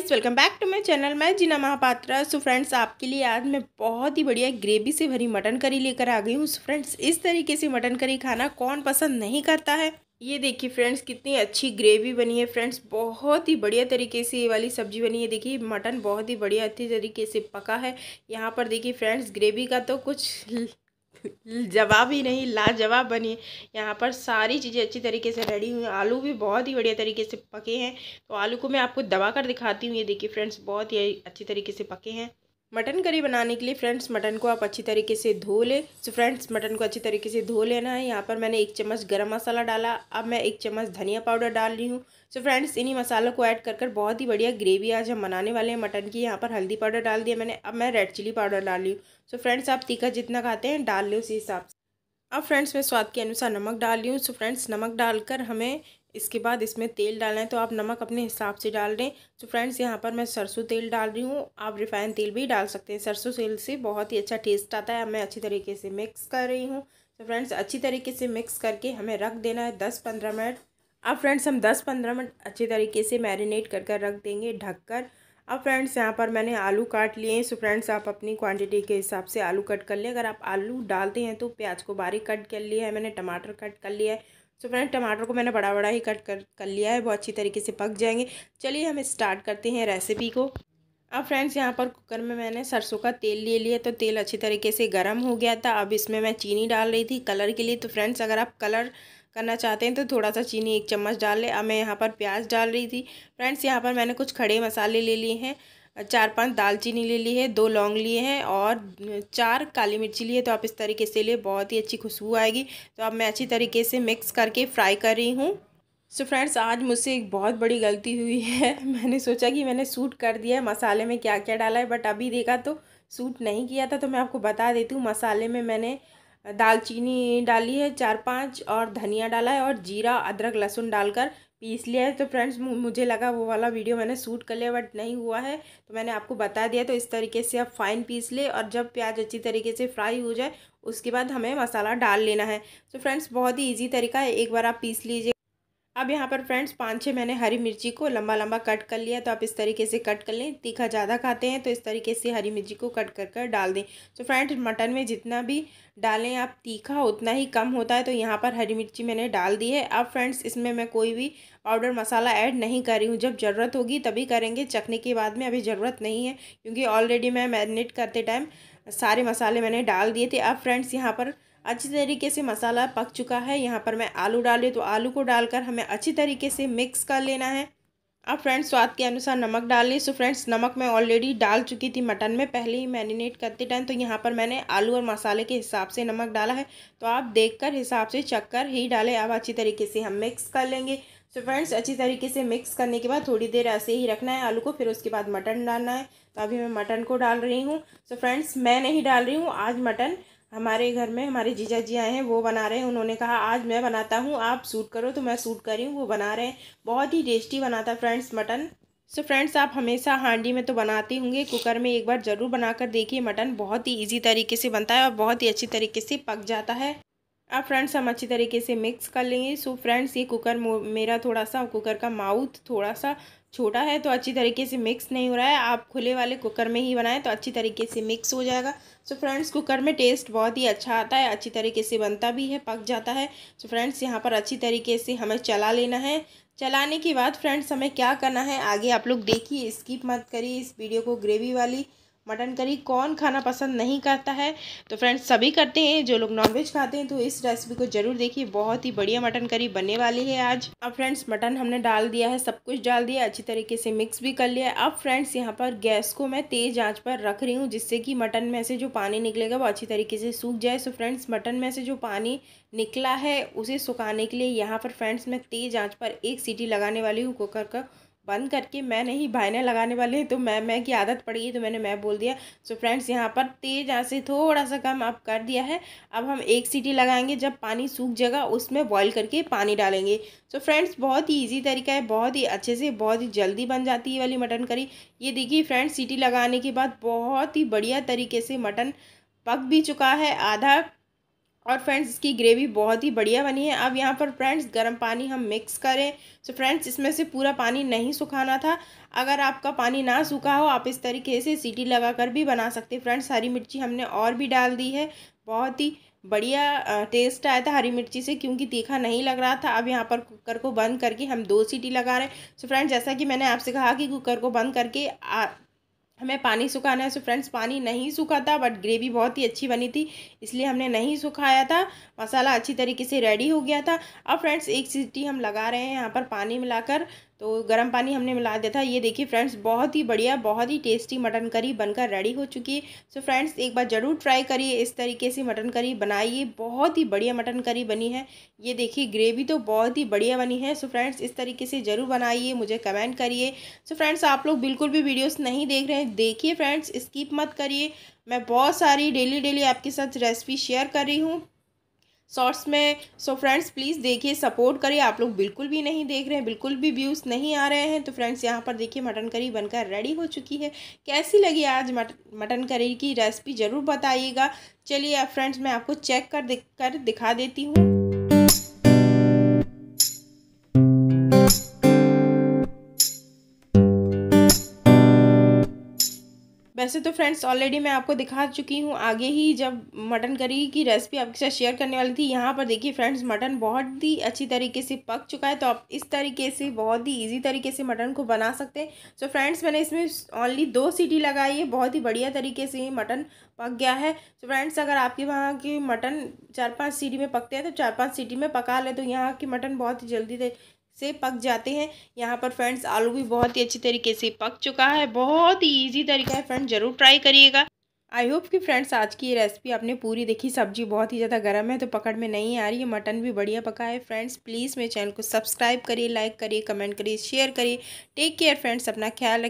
guys welcome back to my channel मैं Jeena Mohapatra so friends आपके लिए आज मैं बहुत ही बढ़िया ग्रेवी से भरी मटन करी लेकर आ गई हूँ सो फ्रेंड्स इस तरीके से मटन करी खाना कौन पसंद नहीं करता है ये देखिए फ्रेंड्स कितनी अच्छी ग्रेवी बनी है फ्रेंड्स बहुत ही बढ़िया तरीके से ये वाली सब्जी बनी है देखिए मटन बहुत ही बढ़िया अच्छी तरीके से पका है यहाँ पर देखिए फ्रेंड्स ग्रेवी का तो कुछ जवाब ही नहीं लाजवाब बनी यहाँ पर सारी चीज़ें अच्छी तरीके से रेडी हुई आलू भी बहुत ही बढ़िया तरीके से पके हैं तो आलू को मैं आपको दबा कर दिखाती हूँ ये देखिए फ्रेंड्स बहुत ही अच्छी तरीके से पके हैं मटन करी बनाने के लिए फ्रेंड्स मटन को आप अच्छी तरीके से धो लें तो फ्रेंड्स मटन को अच्छी तरीके से धो लेना है यहाँ पर मैंने एक चम्मच गरम मसाला डाला अब मैं एक चम्मच धनिया पाउडर डाल रही हूँ तो फ्रेंड्स इन्हीं मसालों को ऐड कर कर बहुत ही बढ़िया ग्रेवी आज हम बनाने वाले हैं मटन की यहाँ पर हल्दी पाउडर डाल दिया मैंने अब मैं रेड चिली पाउडर डाल रही हूँ सो फ्रेंड्स आप तीखा जितना खाते हैं डाल लें उसी हिसाब से अब फ्रेंड्स मैं स्वाद के अनुसार नमक डाल रही हूँ सो फ्रेंड्स नमक डालकर हमें इसके बाद इसमें तेल डालना है तो आप नमक अपने हिसाब से डाल दें तो फ्रेंड्स यहाँ पर मैं सरसों तेल डाल रही हूँ आप रिफाइंड तेल भी डाल सकते हैं सरसों तेल से बहुत ही अच्छा टेस्ट आता है मैं अच्छी तरीके से मिक्स कर रही हूँ तो फ्रेंड्स अच्छी तरीके से मिक्स करके हमें रख देना है दस पंद्रह मिनट अब फ्रेंड्स हम दस पंद्रह मिनट अच्छे तरीके से मैरिनेट कर कर रख देंगे ढक कर अब फ्रेंड्स यहाँ पर मैंने आलू काट लिए हैं सो फ्रेंड्स आप अपनी क्वांटिटी के हिसाब से आलू कट कर लें अगर आप आलू डालते हैं तो प्याज को बारीक कट कर लिया है मैंने टमाटर कट कर लिया है सो so फ्रेंड टमाटर को मैंने बड़ा बड़ा ही कट कर कर लिया है बहुत अच्छी तरीके से पक जाएंगे चलिए हम स्टार्ट करते हैं रेसिपी को अब फ्रेंड्स यहाँ पर कुकर में मैंने सरसों का तेल ले लिया तो तेल अच्छी तरीके से गर्म हो गया था अब इसमें मैं चीनी डाल रही थी कलर के लिए तो फ्रेंड्स अगर आप कलर करना चाहते हैं तो थोड़ा सा चीनी एक चम्मच डाल लें अब मैं यहाँ पर प्याज डाल रही थी फ्रेंड्स यहाँ पर मैंने कुछ खड़े मसाले ले लिए हैं चार पांच दालचीनी ले ली है दो लौंग लिए हैं और चार काली मिर्ची ली है तो आप इस तरीके से लिए बहुत ही अच्छी खुशबू आएगी तो अब मैं अच्छी तरीके से मिक्स करके फ्राई कर रही हूँ सो so फ्रेंड्स आज मुझसे एक बहुत बड़ी गलती हुई है मैंने सोचा कि मैंने सूट कर दिया है मसाले में क्या क्या डाला है बट अभी देखा तो सूट नहीं किया था तो मैं आपको बता देती हूँ मसाले में मैंने दालचीनी डाली है चार पाँच और धनिया डाला है और जीरा अदरक लहसुन डालकर पीस लिया है तो फ्रेंड्स मुझे लगा वो वाला वीडियो मैंने सूट कर लिया बट नहीं हुआ है तो मैंने आपको बता दिया तो इस तरीके से आप फाइन पीस ले और जब प्याज अच्छी तरीके से फ्राई हो जाए उसके बाद हमें मसाला डाल लेना है तो फ्रेंड्स बहुत ही ईजी तरीका है एक बार आप पीस लीजिए अब यहाँ पर फ्रेंड्स पाँच छः मैंने हरी मिर्ची को लंबा लंबा कट कर लिया तो आप इस तरीके से कट कर लें तीखा ज़्यादा खाते हैं तो इस तरीके से हरी मिर्ची को कट कर कर डाल दें तो फ्रेंड्स मटन में जितना भी डालें आप तीखा उतना ही कम होता है तो यहाँ पर हरी मिर्ची मैंने डाल दी है अब फ्रेंड्स इसमें मैं कोई भी पाउडर मसाला ऐड नहीं कर रही हूँ जब ज़रूरत होगी तभी करेंगे चखने के बाद में अभी ज़रूरत नहीं है क्योंकि ऑलरेडी मैं मैरिनेट करते टाइम सारे मसाले मैंने डाल दिए थे अब फ्रेंड्स यहाँ पर अच्छी तरीके से मसाला पक चुका है यहाँ पर मैं आलू डाली तो आलू को डालकर हमें अच्छी तरीके से मिक्स कर लेना है अब फ्रेंड्स स्वाद के अनुसार नमक डाल ली सो फ्रेंड्स नमक मैं ऑलरेडी डाल चुकी थी मटन में पहले ही मैरिनेट करते टाइम तो यहाँ पर मैंने आलू और मसाले के हिसाब से नमक डाला है तो आप देखकर हिसाब से चक्कर ही डालें अब अच्छी तरीके से हम मिक्स कर लेंगे सो so फ्रेंड्स अच्छी तरीके से मिक्स करने के बाद थोड़ी देर ऐसे ही रखना है आलू को फिर उसके बाद मटन डालना है तो अभी मैं मटन को डाल रही हूँ सो फ्रेंड्स मैं नहीं डाल रही हूँ आज मटन हमारे घर में हमारे जीजा जी आए हैं वो बना रहे हैं उन्होंने कहा आज मैं बनाता हूँ आप सूट करो तो मैं सूट करी हूँ वो बना रहे हैं बहुत ही टेस्टी बनाता है friends mutton so so friends आप हमेशा हांडी में तो बनाते होंगे कुकर में एक बार ज़रूर बनाकर देखिए मटन बहुत ही इजी तरीके से बनता है और बहुत ही अच्छी तरीके से पक जाता है अब फ्रेंड्स हम अच्छी तरीके से मिक्स कर लेंगे सो so फ्रेंड्स ये कुकर मेरा थोड़ा सा कुकर का माउथ थोड़ा सा छोटा है तो अच्छी तरीके से मिक्स नहीं हो रहा है आप खुले वाले कुकर में ही बनाएं तो अच्छी तरीके से मिक्स हो जाएगा सो फ्रेंड्स कुकर में टेस्ट बहुत ही अच्छा आता है अच्छी तरीके से बनता भी है पक जाता है सो फ्रेंड्स यहाँ पर अच्छी तरीके से हमें चला लेना है चलाने के बाद फ्रेंड्स हमें क्या करना है आगे आप लोग देखिए स्किप मत करिए इस वीडियो को ग्रेवी वाली मटन करी कौन खाना पसंद नहीं करता है तो फ्रेंड्स सभी करते हैं जो लोग नॉनवेज खाते हैं तो इस रेसिपी को ज़रूर देखिए बहुत ही बढ़िया मटन करी बनने वाली है आज अब फ्रेंड्स मटन हमने डाल दिया है सब कुछ डाल दिया अच्छी तरीके से मिक्स भी कर लिया अब फ्रेंड्स यहाँ पर गैस को मैं तेज़ आँच पर रख रही हूँ जिससे कि मटन में से जो पानी निकलेगा वो अच्छी तरीके से सूख जाए सो फ्रेंड्स मटन में से जो पानी निकला है उसे सुखाने के लिए यहाँ पर फ्रेंड्स मैं तेज़ आँच पर एक सीटी लगाने वाली हूँ कुकर का बंद करके मैं नहीं भाई ने लगाने वाले हैं तो मैं मैं की आदत पड़ी है तो मैंने मैं बोल दिया सो फ्रेंड्स यहाँ पर तेज़ आँच से थोड़ा सा कम अब कर दिया है अब हम एक सीटी लगाएंगे जब पानी सूख जाएगा उसमें बॉईल करके पानी डालेंगे सो so फ्रेंड्स बहुत ही ईजी तरीका है बहुत ही अच्छे से बहुत ही जल्दी बन जाती है वाली मटन करी ये देखिए फ्रेंड्स सीटी लगाने के बाद बहुत ही बढ़िया तरीके से मटन पक भी चुका है आधा और फ्रेंड्स इसकी ग्रेवी बहुत ही बढ़िया बनी है अब यहाँ पर फ्रेंड्स गर्म पानी हम मिक्स करें सो तो फ्रेंड्स इसमें से पूरा पानी नहीं सुखाना था अगर आपका पानी ना सूखा हो आप इस तरीके से सीटी लगा कर भी बना सकते हैं फ्रेंड्स हरी मिर्ची हमने और भी डाल दी है बहुत ही बढ़िया टेस्ट आया था हरी मिर्ची से क्योंकि तीखा नहीं लग रहा था अब यहाँ पर कुकर को बंद करके हम दो सीटी लगा रहे हैं सो तो फ्रेंड्स जैसा कि मैंने आपसे कहा कि कुकर को बंद करके हमें पानी सुखाना है सो फ्रेंड्स पानी नहीं सूखा था बट ग्रेवी बहुत ही अच्छी बनी थी इसलिए हमने नहीं सुखाया था मसाला अच्छी तरीके से रेडी हो गया था अब फ्रेंड्स एक सीटी हम लगा रहे हैं यहाँ पर पानी मिलाकर तो गर्म पानी हमने मिला दिया था ये देखिए फ्रेंड्स बहुत ही बढ़िया बहुत ही टेस्टी मटन करी बनकर रेडी हो चुकी है सो फ्रेंड्स एक बार ज़रूर ट्राई करिए इस तरीके से मटन करी बनाइए बहुत ही बढ़िया मटन करी बनी है ये देखिए ग्रेवी तो बहुत ही बढ़िया बनी है सो फ्रेंड्स इस तरीके से ज़रूर बनाइए मुझे कमेंट करिए सो फ्रेंड्स आप लोग बिल्कुल भी वीडियोज़ नहीं देख रहे हैं देखिए फ्रेंड्स स्किप मत करिए मैं बहुत सारी डेली डेली आपके साथ रेसिपी शेयर कर रही हूँ शॉर्ट्स में सो फ्रेंड्स प्लीज़ देखिए सपोर्ट करिए आप लोग बिल्कुल भी नहीं देख रहे हैं बिल्कुल भी व्यूज़ नहीं आ रहे हैं तो फ्रेंड्स यहाँ पर देखिए मटन करी बनकर रेडी हो चुकी है कैसी लगी आज मटन करी की रेसिपी ज़रूर बताइएगा चलिए फ्रेंड्स मैं आपको चेक कर दिख कर दिखा देती हूँ वैसे तो फ्रेंड्स ऑलरेडी मैं आपको दिखा चुकी हूँ आगे ही जब मटन करी की रेसिपी आपके साथ शेयर करने वाली थी यहाँ पर देखिए फ्रेंड्स मटन बहुत ही अच्छी तरीके से पक चुका है तो आप इस तरीके से बहुत ही ईजी तरीके से मटन को बना सकते हैं सो फ्रेंड्स मैंने इसमें ओनली दो सीटी लगाई है बहुत ही बढ़िया तरीके से मटन पक गया है तो फ्रेंड्स अगर आपके वहाँ के मटन चार पाँच सीटी में पकते हैं तो चार पाँच सीटी में पका ले तो यहाँ की मटन बहुत ही जल्दी से पक जाते हैं यहाँ पर फ्रेंड्स आलू भी बहुत ही अच्छी तरीके से पक चुका है बहुत ही ईजी तरीका है फ्रेंड्स ज़रूर ट्राई करिएगा आई होप कि फ्रेंड्स आज की ये रेसिपी आपने पूरी देखी सब्जी बहुत ही ज़्यादा गर्म है तो पकड़ में नहीं आ रही है मटन भी बढ़िया पका है फ्रेंड्स प्लीज़ मेरे चैनल को सब्सक्राइब करिए लाइक करिए कमेंट करिए शेयर करिए टेक केयर फ्रेंड्स अपना ख्याल रखिए